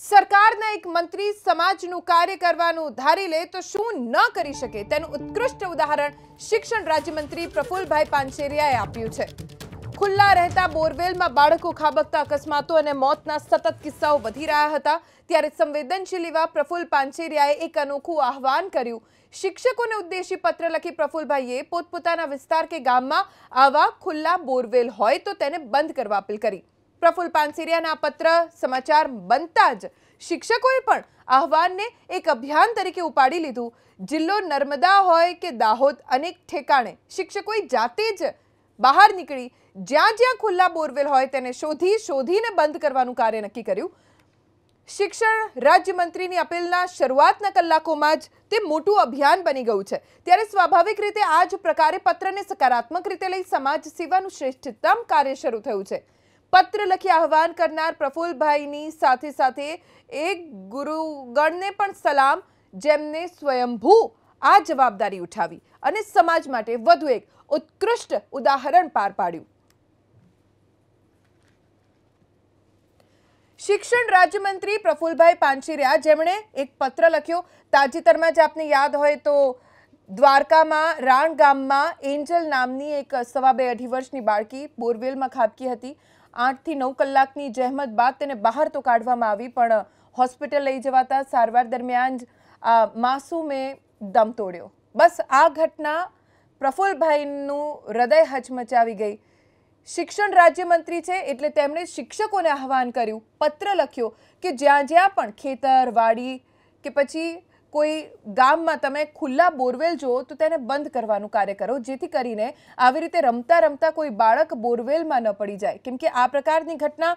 સરકાર ના એક મંત્રી સમાજનું કાર્ય કરવાનો ઉધારી લે તો શું ન કરી શકે તેનું ઉત્કૃષ્ટ ઉદાહરણ શિક્ષણ રાજ્યમંત્રી પ્રફુલભાઈ પાંચેરિયાએ આપ્યું છે ખુલ્લો રહેતા બોરવેલમાં બાળકો ખોખબતા અકસ્માતો અને મોતના સતક કિસ્સાઓ વધી રહ્યા હતા ત્યારે સંવેદનશીલવા પ્રફુલ પાંચેરિયાએ એક अनोખું આહવાન કર્યું શિક્ષકોને ઉદ્દેશી પત્ર લખી પ્રફુલભાઈએ પોતપોતાના વિસ્તાર કે ગામમાં આવા ખુલ્લા બોરવેલ હોય તો તેને બંધ કરવા અપીલ કરી પ્રફુલ પાંસિરિયાના પત્ર સમાચાર બનતા જ શિક્ષકોએ પણ આહવાનને એક અભિયાન તરીકે ઉપાડી લીધું જિલ્લો नर्मदा હોય કે દાહોદ અનેક ઠેકાણે શિક્ષકોએ જાતે જ બહાર નીકળી જ્યાં-જ્યાં ખુલ્લા બોરવેલ હોય તેને શોધી શોધીને બંધ કરવાનો કાર્ય નક્કી કર્યું શિક્ષણ રાજ્યમંત્રીની اپેલના શરૂઆતના કલાકોમાં જ તે મોટો અભિયાન બની ગયું છે ત્યારે સ્વાભાવિક રીતે આજ પ્રકારે પત્રને સકારાત્મક રીતે લઈ સમાજ સેવાનું શ્રેષ્ઠતમ કાર્ય શરૂ થયું છે પત્ર લખી આહવાન કરનાર પ્રફુલભાઈની સાથે સાથે એક ગુરુગણને પણ સલામ જેમણે સ્વયંભુ આ જવાબદારી ઉઠાવી અને સમાજ માટે વધુ એક ઉત્કૃષ્ટ ઉદાહરણ પાર પાડ્યું શિક્ષણ રાજ્યમંત્રી પ્રફુલભાઈ પાંચિરિયા જેમણે એક પત્ર લખ્યો તાજેતરમાં જ આપને યાદ હોય તો દ્વારકામાં રાણ ગામમાં એન્જલ નામની એક સવા બે વર્ષની બાળકી બોરવેલ મખાપકી હતી 8 થી 9 કલાક ની જહેમત બાદ તેને બહાર તો કાઢવામાં આવી પણ હોસ્પિટલ લઈ જવાતા સારવાર દરમિયાન આ માસૂમે દમ તોડ્યો બસ આ ઘટના પ્રફુલભાઈનું હૃદય હચમચાવી ગઈ શિક્ષણ રાજ્ય મંત્રી છે એટલે તેમણે શિક્ષકોને આહવાન કર્યું પત્ર લખ્યો કે જ્યાં-જ્યાં પણ ખેતર વાડી કે પછી કોઈ ગામમાં તમે ખુલ્લા બોરવેલ જો તો તેને બંધ કરવાનું કાર્ય કરો જેથી કરીને આવી રીતે રમતા રમતા કોઈ બાળક બોરવેલ માં ન પડી જાય કેમ કે આ પ્રકારની ઘટના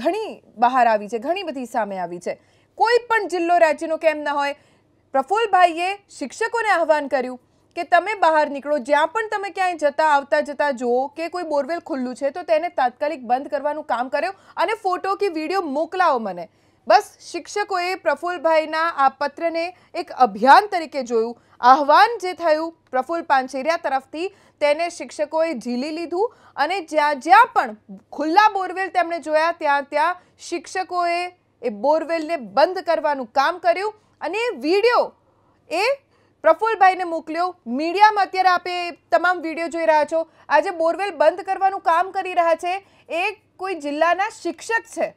ઘણી બહાર આવી છે ઘણી બધી સામે આવી છે કોઈ પણ જિલ્લો રાજ્યનો કેમ ન હોય પ્રફુલભાઈએ શિક્ષકોને આહવાન કર્યું કે તમે બહાર નીકળો જ્યાં પણ તમે ક્યાં જતા આવતા જતા જોઓ કે કોઈ બોરવેલ ખુલ્લું છે તો તેને તાત્કાલિક બંધ કરવાનું કામ કરો અને ફોટો કે વિડિયો મોકલાવો મને બસ શિક્ષકોએ પ્રફુલભાઈના આપત્રને એક અભિયાન તરીકે જોયું આહવાન જે થયું પ્રફુલ પાંચેરિયા તરફથી તેને શિક્ષકોએ જીલી લીધું અને જ્યાં જ્યાં પણ ખુલ્લા બોરવેલ તેમણે જોયા ત્યાં ત્યાં શિક્ષકોએ એ બોરવેલને બંધ કરવાનું કામ કર્યું અને વિડિયો એ પ્રફુલભાઈને મોકલ્યો મીડિયામાં અત્યારે આપે તમામ વિડિયો જોઈ રહ્યા છો આ જે બોરવેલ બંધ કરવાનું કામ કરી રહ્યા છે એ કોઈ જિલ્લાના શિક્ષક છે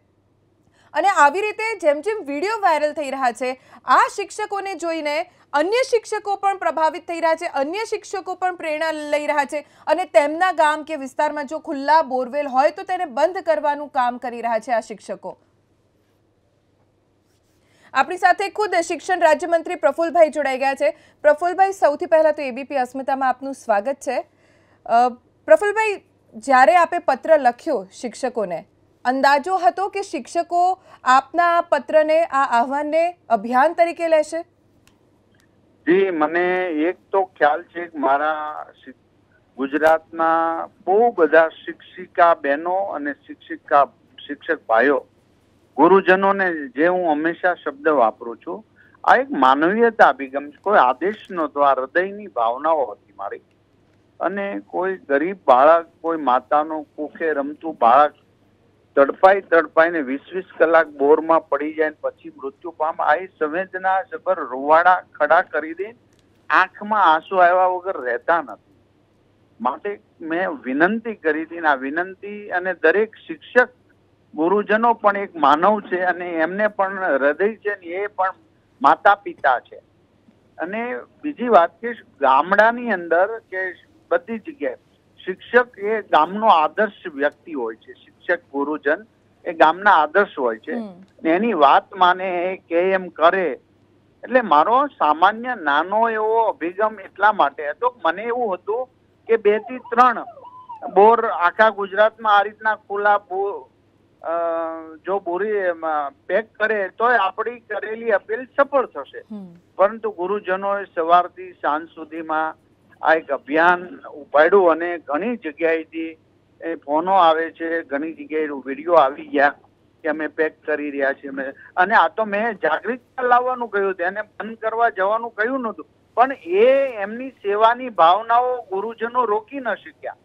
અને આવી રીતે જેમ જેમ વિડીયો વાયરલ થઈ રહ્યા છે આ શિક્ષકોને જોઈને અન્ય શિક્ષકો પણ પ્રભાવિત થઈ રહ્યા છે અન્ય શિક્ષકો પણ પ્રેરણા લઈ રહ્યા છે અને તેમના ગામ કે વિસ્તારમાં જો ખુલ્લા બોરવેલ હોય તો તેને બંધ કરવાનું કામ કરી રહ્યા છે આ શિક્ષકો આપણી સાથે ખુદ શિક્ષણ રાજ્યમંત્રી પ્રફુલભાઈ જોડાઈ ગયા છે પ્રફુલભાઈ સૌથી પહેલાં તો એબીપી અસ્મિતામાં આપનું સ્વાગત છે પ્રફુલભાઈ જ્યારે આપે પત્ર લખ્યો શિક્ષકોને અંદાજો હતો કે શિક્ષકો આપના આ પત્રને આ આહવાનને અભિયાન તરીકે લેશે જી મને એક તો ખ્યાલ છે મારા ગુજરાતના બહુ બધા શિક્ષિકા બહેનો અને શિક્ષિકા શિક્ષક ભાઈઓ ગુરુજનોને જે હું હંમેશા શબ્દ વાપરું છું આ એક માનવીયતા અભિગમ છે કોઈ આદેશ નહોતો આ હૃદયની ભાવનાઓ હતી મારી અને કોઈ ગરીબ બાળક કોઈ માતાનો કુખે રમતું બાળક તડપાઈ તડપાઈને વીસ વીસ કલાક બોરમાં પડી જાય પછી મૃત્યુ પામ આ સંવેદના જબર રોવાડા ખડા કરી દે આંખમાં આંસુ આવ્યા વગર રહેતા નથી માટે મેં વિનંતી કરી હતી આ વિનંતી અને દરેક શિક્ષક ગુરુજનો પણ એક માનવ છે અને એમને પણ હૃદય છે ને એ પણ માતા પિતા છે અને બીજી વાત કે ગામડાની અંદર કે બધી જગ્યાએ શિક્ષક એ ગામનો આદર્શ વ્યક્તિ હોય છે શિક્ષક ગુરુજન એ ગામના આદર્શ હોય છે એની વાત માને કે એમ કરે એટલે મારો સામાન્ય નાનો એવો અભિગમ એટલા માટે હતો મને એવું હતું કે બે થી ત્રણ બોર આખા ગુજરાતમાં આ રીતના ખુલ્લા જો બોરી પેક કરે તો આપણી કરેલી અપીલ સફળ થશે પરંતુ ગુરુજનોએ સવારથી સાંજ સુધીમાં આ એક અભિયાન ઉપાડ્યું અને ઘણી જગ્યાએથી ફોનો આવે છે ઘણી જગ્યાએ વિડીયો આવી ગયા કે અમે પેક કરી રહ્યા છીએ અમે અને આ તો મેં જાગૃતતા લાવવાનું કહ્યું હતું એને બંધ કરવા જવાનું કહ્યું નહોતું પણ એ એમની સેવાની ભાવનાઓ ગુરુજનો રોકી ન શક્યા